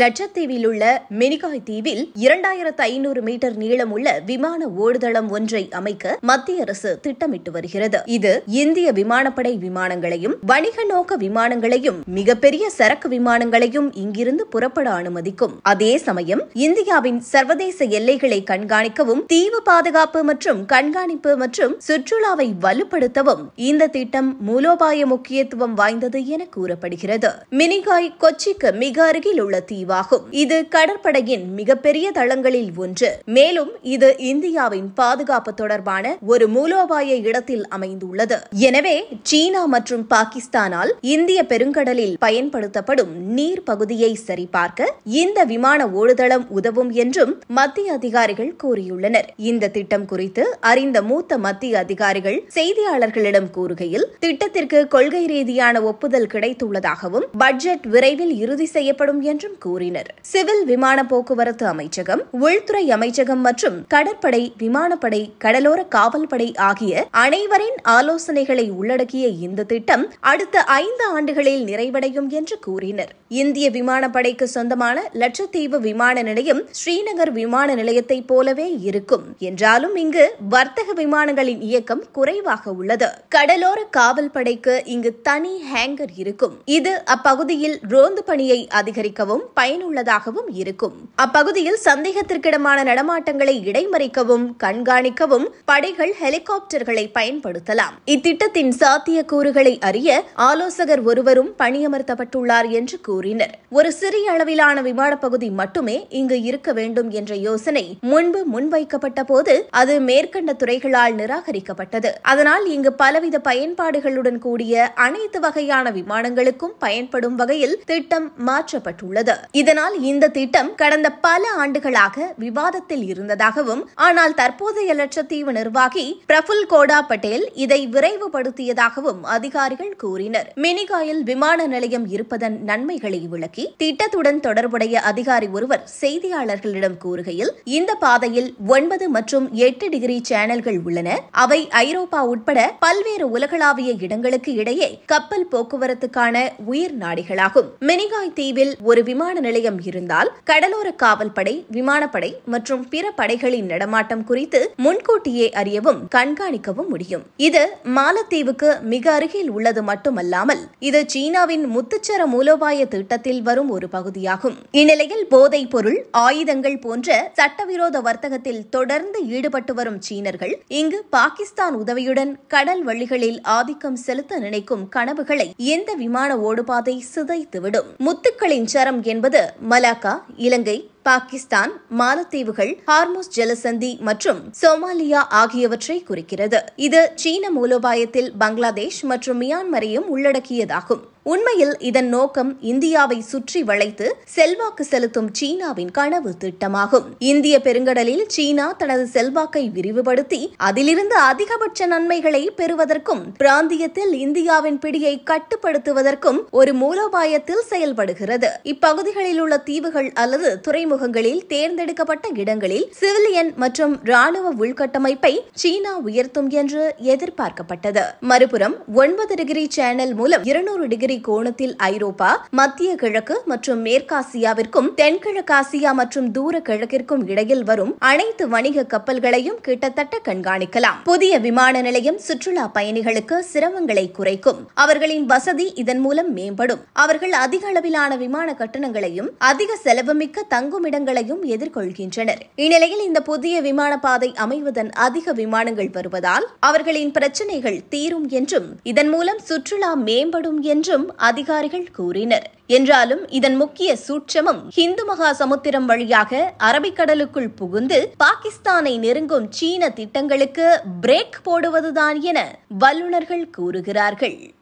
லட்சத்தீவில் உள்ள மினிகாய் தீவில் இரண்டாயிரத்து ஐநூறு மீட்டர் நீளமுள்ள விமான ஓடுதளம் ஒன்றை அமைக்க மத்திய அரசு திட்டமிட்டு வருகிறது இது இந்திய விமானப்படை விமானங்களையும் வணிக நோக்க விமானங்களையும் மிகப்பெரிய சரக்கு விமானங்களையும் இங்கிருந்து புறப்பட அனுமதிக்கும் அதே சமயம் இந்தியாவின் சர்வதேச எல்லைகளை கண்காணிக்கவும் தீவு பாதுகாப்பு மற்றும் கண்காணிப்பு மற்றும் சுற்றுலாவை வலுப்படுத்தவும் இந்த திட்டம் மூலோபாய முக்கியத்துவம் வாய்ந்தது என கூறப்படுகிறது மினிகாய் கொச்சிக்கு மிக அருகில் உள்ள தீவு தீவாகும் இது கடற்படையின் மிகப்பெரிய தளங்களில் ஒன்று மேலும் இது இந்தியாவின் பாதுகாப்பு தொடர்பான ஒரு மூலோபாய இடத்தில் அமைந்துள்ளது எனவே சீனா மற்றும் பாகிஸ்தானால் இந்திய பெருங்கடலில் பயன்படுத்தப்படும் நீர் பகுதியை சரிபார்க்க இந்த விமான ஓடுதளம் உதவும் என்றும் மத்திய அதிகாரிகள் கூறியுள்ளனர் இந்த திட்டம் குறித்து அறிந்த மூத்த மத்திய அதிகாரிகள் செய்தியாளர்களிடம் கூறுகையில் திட்டத்திற்கு கொள்கை ரீதியான ஒப்புதல் கிடைத்துள்ளதாகவும் பட்ஜெட் விரைவில் இறுதி செய்யப்படும் என்றும் கூறினார் கூறினர் சிவில் விமான போக்குவரத்து அமைச்சகம் உள்துறை அமைச்சகம் மற்றும் கடற்படை விமானப்படை கடலோர காவல்படை ஆகிய அனைவரின் ஆலோசனைகளை உள்ளடக்கிய இந்த திட்டம் அடுத்த ஐந்து ஆண்டுகளில் நிறைவடையும் என்று கூறினர் இந்திய விமானப்படைக்கு சொந்தமான லட்சத்தீவு விமான நிலையம் ஸ்ரீநகர் விமான நிலையத்தைப் போலவே இருக்கும் என்றாலும் இங்கு வர்த்தக விமானங்களின் இயக்கம் குறைவாக உள்ளது கடலோர காவல் படைக்கு இங்கு தனி ஹேங்கர் இருக்கும் இது அப்பகுதியில் ரோந்து பணியை அதிகரிக்கவும் பயனுள்ளதாகவும் இருக்கும் அப்பகுதியில் சந்தேகத்திற்கிடமான நடமாட்டங்களை இடைமறிக்கவும் கண்காணிக்கவும் படைகள் ஹெலிகாப்டர்களை பயன்படுத்தலாம் இத்திட்டத்தின் சாத்தியக்கூறுகளை அறிய ஆலோசகர் ஒருவரும் பணியமர்த்தப்பட்டுள்ளார் என்று கூறினர் ஒரு சிறிய அளவிலான விமானப்பகுதி மட்டுமே இங்கு இருக்க வேண்டும் என்ற யோசனை முன்பு முன்வைக்கப்பட்ட போது அது மேற்கண்ட துறைகளால் நிராகரிக்கப்பட்டது அதனால் இங்கு பலவித பயன்பாடுகளுடன் கூடிய அனைத்து வகையான விமானங்களுக்கும் பயன்படும் வகையில் திட்டம் மாற்றப்பட்டுள்ளது இதனால் இந்த திட்டம் கடந்த பல ஆண்டுகளாக விவாதத்தில் இருந்ததாகவும் ஆனால் தற்போதைய லட்சத்தீவு நிர்வாகி பிரபுல் கோடா பட்டேல் இதை விரைவுபடுத்தியதாகவும் அதிகாரிகள் கூறினர் மினிகாயில் விமான நிலையம் இருப்பதன் நன்மைகளை விளக்கி திட்டத்துடன் தொடர்புடைய அதிகாரி ஒருவர் செய்தியாளர்களிடம் கூறுகையில் இந்த பாதையில் ஒன்பது மற்றும் எட்டு டிகிரி சேனல்கள் உள்ளன அவை ஐரோப்பா உட்பட பல்வேறு உலகளாவிய இடங்களுக்கு இடையே கப்பல் போக்குவரத்துக்கான உயிர் நாடிகளாகும் மினிகாய் தீவில் ஒரு விமான நிலையம் இருந்தால் கடலோர காவல்படை விமானப்படை மற்றும் பிற படைகளின் நடமாட்டம் குறித்து முன்கூட்டியே அறியவும் கண்காணிக்கவும் முடியும் இது மாலத்தீவுக்கு மிக அருகில் உள்ளது மட்டுமல்லாமல் இது சீனாவின் முத்துச்சர மூலோபாய திட்டத்தில் வரும் ஒரு பகுதியாகும் இந்நிலையில் போதைப் பொருள் ஆயுதங்கள் போன்ற சட்டவிரோத வர்த்தகத்தில் தொடர்ந்து ஈடுபட்டு வரும் சீனர்கள் இங்கு பாகிஸ்தான் உதவியுடன் கடல் வழிகளில் ஆதிக்கம் செலுத்த நினைக்கும் கனவுகளை எந்த விமான ஓடுபாதை சிதைத்துவிடும் முத்துக்களின் சரம் என்பது அதாவது மலாக்கா இலங்கை பாகிஸ்தான் மாலத்தீவுகள் ஹார்மோஸ் ஜலசந்தி மற்றும் சோமாலியா ஆகியவற்றை குறிக்கிறது இது சீன மூலோபாயத்தில் பங்களாதேஷ் மற்றும் மியான்மரையும் உள்ளடக்கியதாகும் உண்மையில் இதன் நோக்கம் இந்தியாவை சுற்றி வளைத்து செல்வாக்கு செலுத்தும் சீனாவின் கனவு திட்டமாகும் இந்திய பெருங்கடலில் சீனா தனது செல்வாக்கை விரிவுபடுத்தி அதிலிருந்து அதிகபட்ச நன்மைகளை பெறுவதற்கும் பிராந்தியத்தில் இந்தியாவின் பிடியை கட்டுப்படுத்துவதற்கும் ஒரு மூலோபாயத்தில் செயல்படுகிறது இப்பகுதிகளில் உள்ள தீவுகள் அல்லது துறை துறைமுகங்களில் தேர்ந்தெடுக்கப்பட்ட இடங்களில் சிவிலியன் மற்றும் ராணுவ உள்கட்டமைப்பை சீனா உயர்த்தும் என்று எதிர்பார்க்கப்பட்டது மறுபுறம் ஒன்பது டிகிரி சேனல் மூலம் இருநூறு டிகிரி கோணத்தில் ஐரோப்பா மத்திய கிழக்கு மற்றும் மேற்காசியாவிற்கும் தென்கிழக்காசியா மற்றும் தூர கிழக்கிற்கும் இடையில் வரும் அனைத்து வணிக கப்பல்களையும் கிட்டத்தட்ட கண்காணிக்கலாம் புதிய விமான நிலையம் சுற்றுலா பயணிகளுக்கு சிரமங்களை குறைக்கும் அவர்களின் வசதி இதன் மூலம் மேம்படும் அவர்கள் அதிக அளவிலான விமான கட்டணங்களையும் அதிக செலவுமிக்க தங்கும் தாமதமிடங்களையும் எதிர்கொள்கின்றனர் இந்நிலையில் இந்த புதிய விமான பாதை அமைவதன் அதிக விமானங்கள் வருவதால் அவர்களின் பிரச்சினைகள் தீரும் என்றும் இதன் மூலம் சுற்றுலா மேம்படும் என்றும் அதிகாரிகள் கூறினர் என்றாலும் இதன் முக்கிய சூட்சமும் ஹிந்து மகா சமுத்திரம் வழியாக அரபிக்கடலுக்குள் புகுந்து பாகிஸ்தானை நெருங்கும் சீன திட்டங்களுக்கு பிரேக் போடுவதுதான் என வல்லுநர்கள் கூறுகிறார்கள்